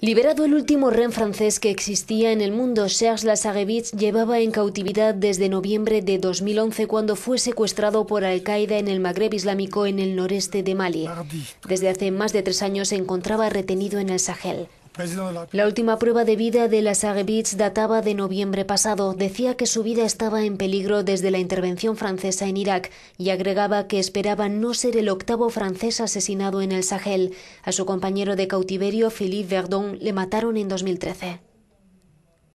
Liberado el último ren francés que existía en el mundo, Serge Lazarevich llevaba en cautividad desde noviembre de 2011 cuando fue secuestrado por Al-Qaeda en el Magreb Islámico en el noreste de Mali. Desde hace más de tres años se encontraba retenido en el Sahel. La última prueba de vida de la databa de noviembre pasado. Decía que su vida estaba en peligro desde la intervención francesa en Irak y agregaba que esperaba no ser el octavo francés asesinado en el Sahel. A su compañero de cautiverio, Philippe Verdon, le mataron en 2013.